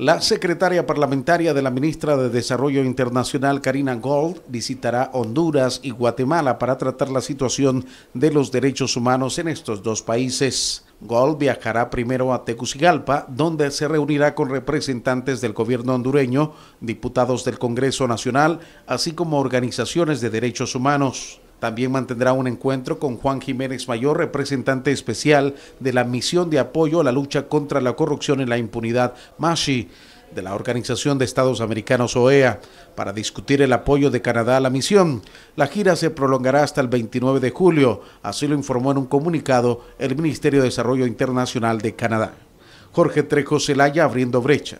La secretaria parlamentaria de la ministra de Desarrollo Internacional, Karina Gold, visitará Honduras y Guatemala para tratar la situación de los derechos humanos en estos dos países. Gold viajará primero a Tegucigalpa, donde se reunirá con representantes del gobierno hondureño, diputados del Congreso Nacional, así como organizaciones de derechos humanos. También mantendrá un encuentro con Juan Jiménez Mayor, representante especial de la misión de apoyo a la lucha contra la corrupción y la impunidad, MASHI, de la Organización de Estados Americanos OEA, para discutir el apoyo de Canadá a la misión. La gira se prolongará hasta el 29 de julio, así lo informó en un comunicado el Ministerio de Desarrollo Internacional de Canadá. Jorge Trejo Celaya abriendo brecha.